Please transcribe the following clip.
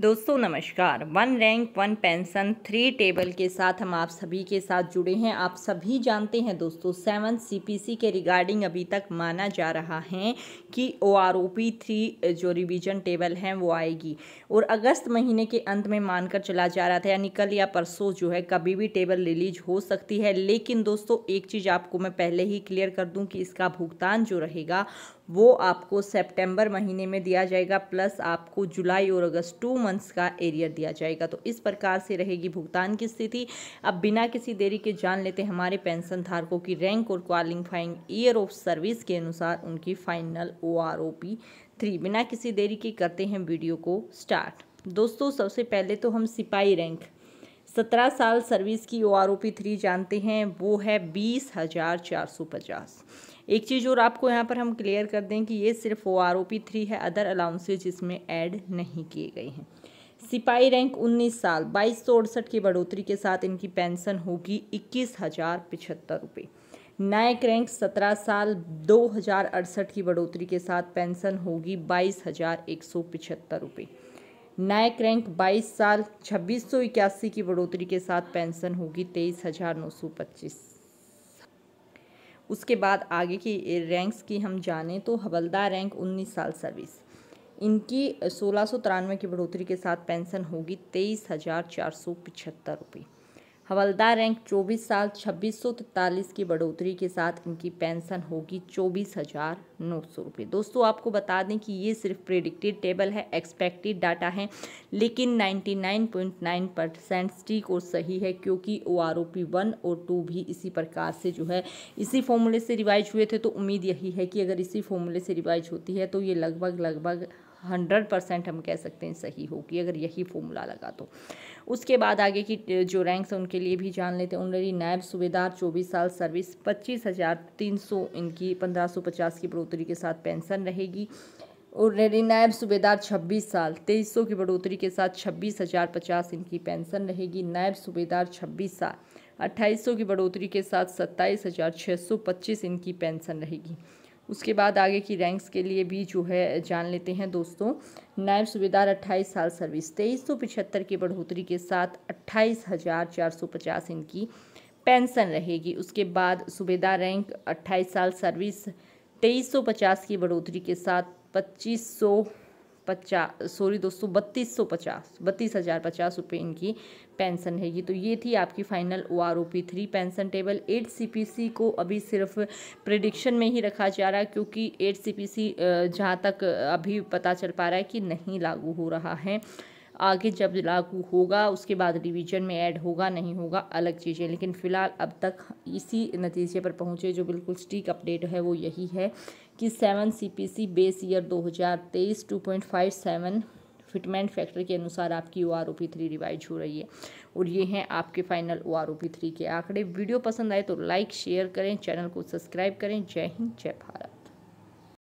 दोस्तों नमस्कार one rank one pension three table के साथ हम आप सभी के साथ जुड़े हैं आप सभी जानते हैं दोस्तों सेवन सीपीसी के रिगार्डिंग अभी तक माना जा रहा है कि O R O P three जो रिवीजन टेबल हैं वो आएगी और अगस्त महीने के अंत में मानकर चला जा रहा था यानी कल या परसों जो है कभी भी टेबल रिलीज हो सकती है लेकिन दोस्तों एक चीज़ आपको मैं पहले ही क्लियर कर दूँ कि इसका भुगतान जो रहेगा वो आपको सेप्टेम्बर महीने में दिया जाएगा प्लस आपको जुलाई और अगस्त टू मंथ्स का एरियर दिया जाएगा तो इस प्रकार से रहेगी भुगतान की स्थिति अब बिना किसी देरी के जान लेते हमारे पेंशन धारकों की रैंक और क्वालिफाइंग ईयर ऑफ सर्विस के अनुसार उनकी final O R O P three बिना किसी देरी के करते हैं वीडियो को स्टार्ट दोस्तों सबसे पहले तो हम सिपाही रैंक सत्रह साल सर्विस की O R O P three जानते हैं वो है बीस हज़ार चार सौ पचास एक चीज़ और आपको यहाँ पर हम क्लियर कर दें कि ये सिर्फ O R O P three है अदर अलाउंसेज इसमें ऐड नहीं किए गए हैं सिपाही रैंक 19 साल बाईस सौ अड़सठ की बढ़ोतरी के साथ इनकी पेंशन होगी इक्कीस हज़ार पिछहत्तर रुपये नायक रैंक सत्रह साल दो हज़ार अड़सठ की बढ़ोतरी के साथ पेंशन होगी बाईस हज़ार एक सौ पिछहत्तर रुपये नायक रैंक 22 साल छब्बीस सौ इक्यासी की बढ़ोतरी के साथ पेंशन होगी तेईस हज़ार नौ सौ पच्चीस उसके बाद आगे की रैंक्स की हम जानें तो हवलदार रैंक उन्नीस साल सर्विस इनकी सोलह सौ तिरानवे की बढ़ोतरी के साथ पेंशन होगी तेईस हज़ार चार सौ पिछहत्तर रुपये हवलदार रैंक 24 साल तैतालीस की बढ़ोतरी के साथ इनकी पेंशन होगी चौबीस हज़ार नौ सौ रुपये दोस्तों आपको बता दें कि ये सिर्फ प्रिडिक्टेड टेबल है एक्सपेक्टेड डाटा है लेकिन 99.9 परसेंट स्टीक और सही है क्योंकि O R O P one और टू भी इसी प्रकार से जो है इसी फॉर्मूले से रिवाइज हुए थे तो उम्मीद यही है कि अगर इसी फॉर्मूले से रिवाइज होती है तो ये लगभग लगभग हंड्रेड परसेंट हम कह सकते हैं सही होगी अगर यही फॉर्मूला लगा तो उसके बाद आगे की जो रैंक्स हैं उनके लिए भी जान लेते हैं ऑनरेडी नायब सूबेदार चौबीस साल सर्विस पच्चीस हज़ार तीन सौ इनकी पंद्रह सौ पचास की बढ़ोतरी के साथ पेंशन रहेगी ऑनरेडी नायब सूबेदार छब्बीस साल तेईस सौ की बढ़ोतरी के साथ छब्बीस हज़ार पचास इनकी पेंशन रहेगी नायब सूबेदार छब्बीस साल अट्ठाईस सौ की बढ़ोतरी के साथ सत्ताईस हज़ार छः सौ पच्चीस इनकी पेंशन रहेगी उसके बाद आगे की रैंक्स के लिए भी जो है जान लेते हैं दोस्तों नायब सूबेदार अट्ठाईस साल सर्विस तेईस सौ पिछहत्तर की बढ़ोतरी के साथ अट्ठाईस हज़ार चार सौ पचास इनकी पेंशन रहेगी उसके बाद सूबेदार रैंक अट्ठाईस साल सर्विस तेईस सौ पचास की बढ़ोतरी के साथ पच्चीस सौ पचास सॉरी दोस्तों बत्तीस सौ पचास बत्तीस हज़ार पचास रुपये इनकी पेंशन है ये तो ये थी आपकी final O R O P three pension table eight C P C को अभी सिर्फ प्रडिक्शन में ही रखा जा रहा है क्योंकि एट सी पी सी जहाँ तक अभी पता चल पा रहा है कि नहीं लागू हो रहा है आगे जब लागू होगा उसके बाद रिवीजन में ऐड होगा नहीं होगा अलग चीज़ें लेकिन फ़िलहाल अब तक इसी नतीजे पर पहुँचे जो बिल्कुल स्टीक अपडेट है वो यही है कि seven CPC base year 2023 2.57 fitment factor के अनुसार आपकी O R O P three revise हो रही है और ये हैं आपके final O R O P three के आंकड़े वीडियो पसंद आए तो लाइक शेयर करें चैनल को सब्सक्राइब करें जय हिंद जय भारत